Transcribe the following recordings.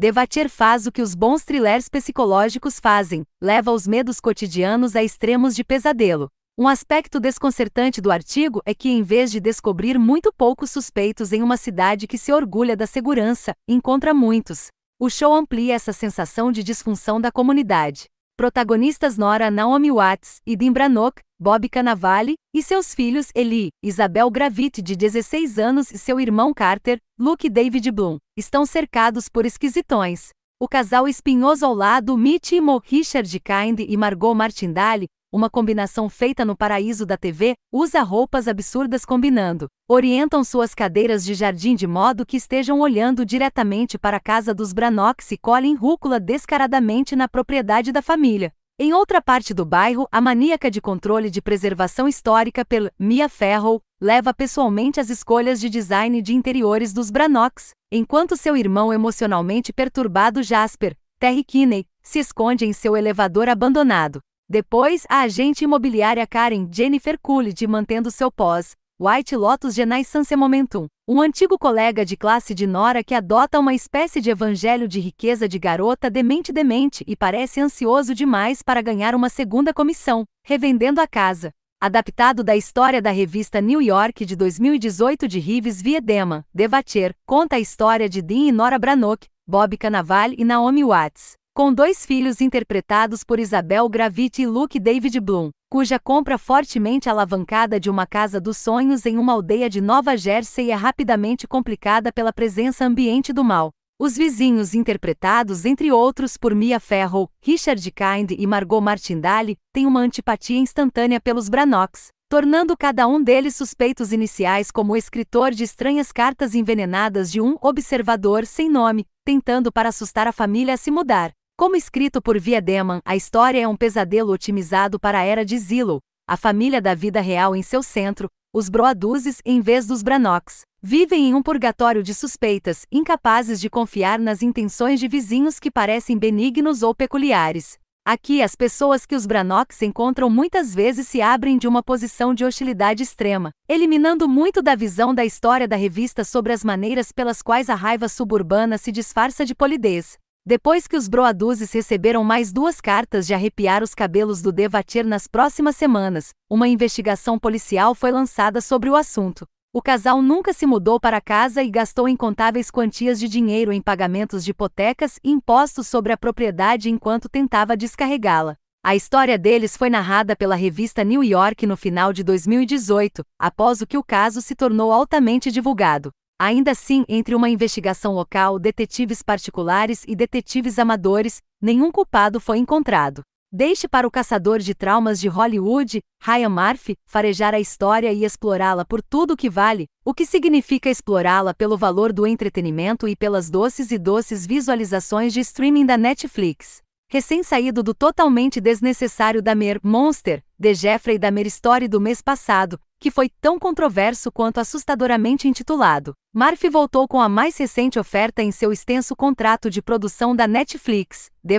Devatier faz o que os bons thrillers psicológicos fazem, leva os medos cotidianos a extremos de pesadelo. Um aspecto desconcertante do artigo é que, em vez de descobrir muito poucos suspeitos em uma cidade que se orgulha da segurança, encontra muitos. O show amplia essa sensação de disfunção da comunidade protagonistas Nora Naomi Watts e Dean Brannock, Bob Cannavale, e seus filhos Eli, Isabel Gravitt de 16 anos e seu irmão Carter, Luke e David Bloom, estão cercados por esquisitões. O casal espinhoso ao lado, Mitch e Mo Richard Kind e Margot Martindale, uma combinação feita no paraíso da TV, usa roupas absurdas combinando. Orientam suas cadeiras de jardim de modo que estejam olhando diretamente para a casa dos Branox e colhem rúcula descaradamente na propriedade da família. Em outra parte do bairro, a maníaca de controle de preservação histórica pelo Mia Farrow leva pessoalmente as escolhas de design de interiores dos Branox, enquanto seu irmão emocionalmente perturbado Jasper, Terry Kinney, se esconde em seu elevador abandonado. Depois, a agente imobiliária Karen Jennifer Coolidge mantendo seu pós, White Lotus Genais Sanse Momentum, um antigo colega de classe de Nora que adota uma espécie de evangelho de riqueza de garota demente demente e parece ansioso demais para ganhar uma segunda comissão, revendendo a casa. Adaptado da história da revista New York de 2018 de Rives Viedema, Devacher, conta a história de Dean e Nora Branock, Bob Cannavale e Naomi Watts com dois filhos interpretados por Isabel Gravit e Luke David Bloom, cuja compra fortemente alavancada de uma casa dos sonhos em uma aldeia de Nova Jersey é rapidamente complicada pela presença ambiente do mal. Os vizinhos interpretados, entre outros, por Mia Farrow, Richard Kind e Margot Martindale, têm uma antipatia instantânea pelos Branox, tornando cada um deles suspeitos iniciais como o escritor de estranhas cartas envenenadas de um observador sem nome, tentando para assustar a família a se mudar. Como escrito por Viedemann, a história é um pesadelo otimizado para a era de Zillow, a família da vida real em seu centro, os Broaduzes em vez dos Branox. Vivem em um purgatório de suspeitas, incapazes de confiar nas intenções de vizinhos que parecem benignos ou peculiares. Aqui, as pessoas que os Branox encontram muitas vezes se abrem de uma posição de hostilidade extrema, eliminando muito da visão da história da revista sobre as maneiras pelas quais a raiva suburbana se disfarça de polidez. Depois que os Broaduzes receberam mais duas cartas de arrepiar os cabelos do Devatir nas próximas semanas, uma investigação policial foi lançada sobre o assunto. O casal nunca se mudou para casa e gastou incontáveis quantias de dinheiro em pagamentos de hipotecas e impostos sobre a propriedade enquanto tentava descarregá-la. A história deles foi narrada pela revista New York no final de 2018, após o que o caso se tornou altamente divulgado. Ainda assim, entre uma investigação local, detetives particulares e detetives amadores, nenhum culpado foi encontrado. Deixe para o caçador de traumas de Hollywood, Ryan Murphy, farejar a história e explorá-la por tudo o que vale, o que significa explorá-la pelo valor do entretenimento e pelas doces e doces visualizações de streaming da Netflix recém-saído do totalmente desnecessário Damer Monster, The Jeffrey Dahmer Story do mês passado, que foi tão controverso quanto assustadoramente intitulado. Murphy voltou com a mais recente oferta em seu extenso contrato de produção da Netflix, The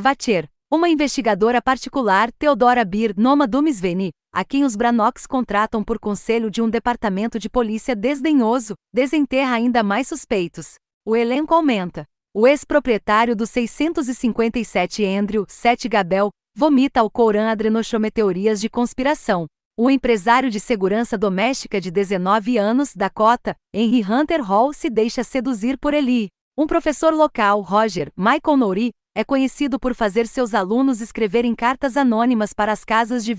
Uma investigadora particular, Theodora Bir Noma Dumisveni, a quem os Branox contratam por conselho de um departamento de polícia desdenhoso, desenterra ainda mais suspeitos. O elenco aumenta. O ex-proprietário do 657 Andrew 7 Gabel vomita ao Corã adrenochometeorias de conspiração. O empresário de segurança doméstica de 19 anos, Dakota, Henry Hunter Hall, se deixa seduzir por Eli. Um professor local, Roger Michael Nouri, é conhecido por fazer seus alunos escreverem cartas anônimas para as casas de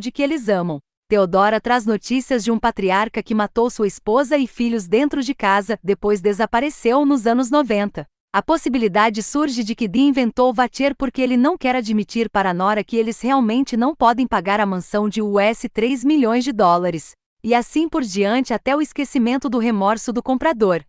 de que eles amam. Teodora traz notícias de um patriarca que matou sua esposa e filhos dentro de casa, depois desapareceu nos anos 90. A possibilidade surge de que Dee inventou Vatier porque ele não quer admitir para Nora que eles realmente não podem pagar a mansão de US 3 milhões de dólares, e assim por diante até o esquecimento do remorso do comprador.